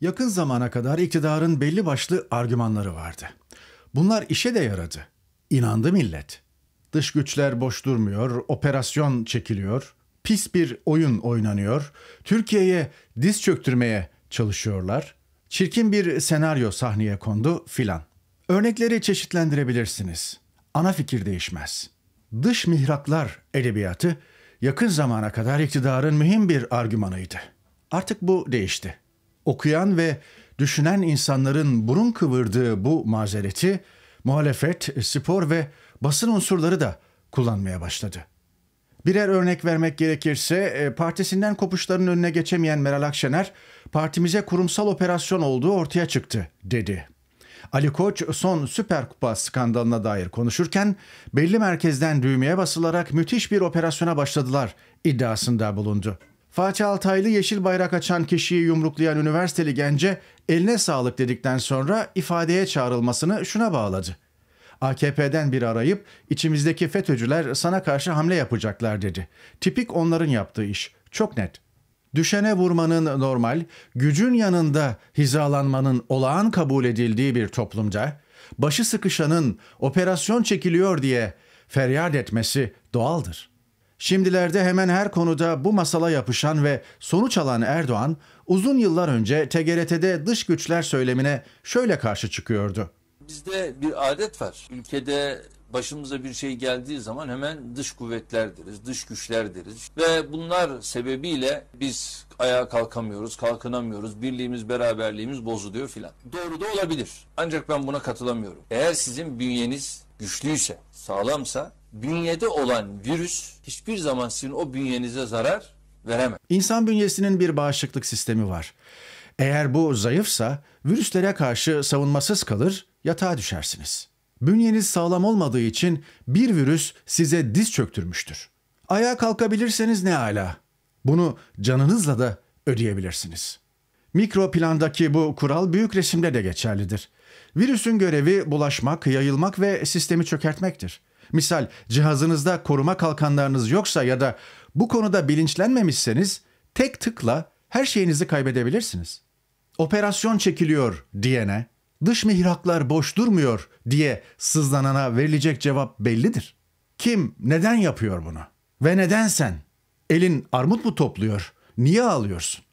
Yakın zamana kadar iktidarın belli başlı argümanları vardı. Bunlar işe de yaradı. İnandı millet. Dış güçler boş durmuyor, operasyon çekiliyor, pis bir oyun oynanıyor, Türkiye'ye diz çöktürmeye çalışıyorlar, çirkin bir senaryo sahneye kondu filan. Örnekleri çeşitlendirebilirsiniz. Ana fikir değişmez. Dış mihraklar edebiyatı yakın zamana kadar iktidarın mühim bir argümanıydı. Artık bu değişti okuyan ve düşünen insanların burun kıvırdığı bu mazereti muhalefet, spor ve basın unsurları da kullanmaya başladı. Birer örnek vermek gerekirse e, partisinden kopuşların önüne geçemeyen Meral Akşener partimize kurumsal operasyon olduğu ortaya çıktı dedi. Ali Koç son Süper Kupa skandalına dair konuşurken belli merkezden düğmeye basılarak müthiş bir operasyona başladılar iddiasında bulundu. Fatih Altaylı yeşil bayrak açan kişiyi yumruklayan üniversiteli gence eline sağlık dedikten sonra ifadeye çağrılmasını şuna bağladı. AKP'den bir arayıp içimizdeki FETÖ'cüler sana karşı hamle yapacaklar dedi. Tipik onların yaptığı iş. Çok net. Düşene vurmanın normal, gücün yanında hizalanmanın olağan kabul edildiği bir toplumda, başı sıkışanın operasyon çekiliyor diye feryat etmesi doğaldır.'' Şimdilerde hemen her konuda bu masala yapışan ve sonuç alan Erdoğan, uzun yıllar önce TGRT'de dış güçler söylemine şöyle karşı çıkıyordu. Bizde bir adet var. Ülkede başımıza bir şey geldiği zaman hemen dış kuvvetler deriz, dış güçler deriz. Ve bunlar sebebiyle biz ayağa kalkamıyoruz, kalkınamıyoruz, birliğimiz, beraberliğimiz bozuluyor filan. Doğru da olabilir. Ancak ben buna katılamıyorum. Eğer sizin bünyeniz güçlüyse, sağlamsa bünyede olan virüs hiçbir zaman sizin o bünyenize zarar veremez. İnsan bünyesinin bir bağışıklık sistemi var. Eğer bu zayıfsa virüslere karşı savunmasız kalır, yatağa düşersiniz. Bünyeniz sağlam olmadığı için bir virüs size diz çöktürmüştür. Ayağa kalkabilirseniz ne ala. Bunu canınızla da ödeyebilirsiniz. Mikro plandaki bu kural büyük resimde de geçerlidir. Virüsün görevi bulaşmak, yayılmak ve sistemi çökertmektir. Misal cihazınızda koruma kalkanlarınız yoksa ya da bu konuda bilinçlenmemişseniz tek tıkla her şeyinizi kaybedebilirsiniz. Operasyon çekiliyor diyene, dış mihraklar boş durmuyor diye sızlanana verilecek cevap bellidir. Kim neden yapıyor bunu? Ve neden sen? Elin armut mu topluyor? Niye ağlıyorsun?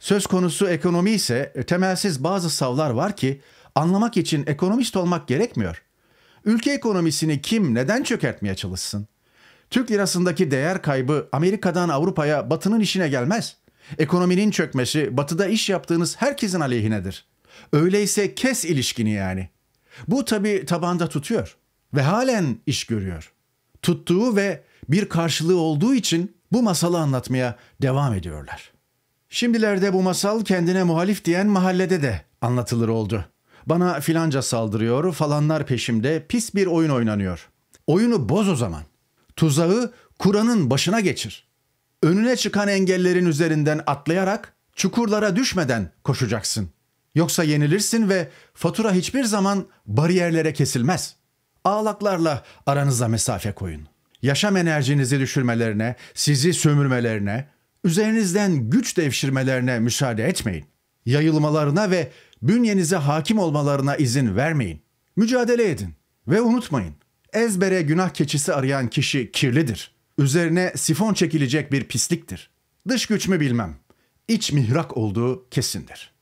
Söz konusu ekonomi ise e, temelsiz bazı savlar var ki anlamak için ekonomist olmak gerekmiyor. Ülke ekonomisini kim neden çökertmeye çalışsın? Türk lirasındaki değer kaybı Amerika'dan Avrupa'ya batının işine gelmez. Ekonominin çökmesi batıda iş yaptığınız herkesin aleyhinedir. Öyleyse kes ilişkini yani. Bu tabi tabanda tutuyor ve halen iş görüyor. Tuttuğu ve bir karşılığı olduğu için bu masalı anlatmaya devam ediyorlar. Şimdilerde bu masal kendine muhalif diyen mahallede de anlatılır oldu. Bana filanca saldırıyor, falanlar peşimde, pis bir oyun oynanıyor. Oyunu boz o zaman. Tuzağı Kur'an'ın başına geçir. Önüne çıkan engellerin üzerinden atlayarak çukurlara düşmeden koşacaksın. Yoksa yenilirsin ve fatura hiçbir zaman bariyerlere kesilmez. Ağlaklarla aranıza mesafe koyun. Yaşam enerjinizi düşürmelerine, sizi sömürmelerine, üzerinizden güç devşirmelerine müsaade etmeyin. Yayılmalarına ve Bünyenize hakim olmalarına izin vermeyin. Mücadele edin ve unutmayın. Ezbere günah keçisi arayan kişi kirlidir. Üzerine sifon çekilecek bir pisliktir. Dış güç mü bilmem. İç mihrak olduğu kesindir.''